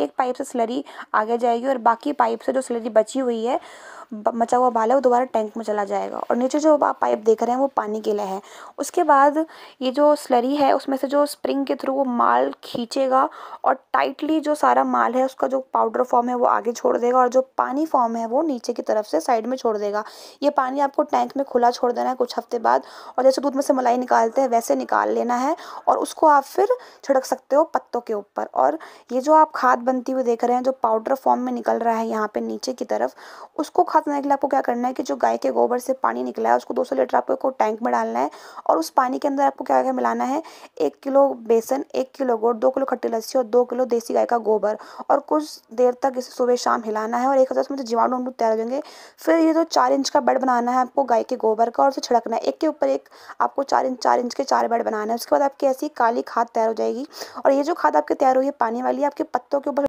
एक पाइप से स्लरी आगे जाएगी और बाकी पाइप से जो स्लरी बची हुई है मचा हुआ बाल है वो दोबारा टैंक में चला जाएगा और नीचे जो आप पाइप देख रहे हैं वो पानी के लिए है उसके बाद ये जो स्लरी है उसमें से जो स्प्रिंग के थ्रू वो माल खींचेगा और टाइटली जो सारा माल है उसका जो पाउडर फॉर्म है वो आगे छोड़ देगा और जो पानी फॉर्म है वो नीचे की तरफ से साइड में छोड़ देगा ये पानी आपको टैंक में खुला छोड़ देना है कुछ हफ्ते बाद और जैसे दूध में से मलाई निकालते हैं वैसे निकाल लेना है और उसको आप फिर छिड़क सकते हो पत्तों के ऊपर और ये जो आप खाद बनती हुई देख रहे हैं जो पाउडर फॉर्म में निकल रहा है यहाँ पे नीचे की तरफ उसको खत्म होने के लिए आपको क्या करना है कि जो गाय के गोबर से पानी निकला है उसको 200 लीटर आपको टैंक में डालना है और उस पानी के अंदर आपको क्या क्या मिलाना है एक किलो बेसन एक किलो गुड़ दो किलो खट्टी लस्सी और दो किलो देसी गाय का गोबर और कुछ देर तक इसे सुबह शाम हिलाना है और एक हज़ार जीवाणु अमृत तैयार हो जाएंगे फिर ये जो चार इंच का बेड बनाना है आपको गाय के गोबर का और उसे छिड़कना है एक के ऊपर एक आपको चार इंच चार इंच के चार बेड बनाना है उसके बाद आपकी ऐसी काली खाद तैयार हो जाएगी और ये जो खाद आपकी तैयार हुई है पानी वाली आपके पत्तों के ऊपर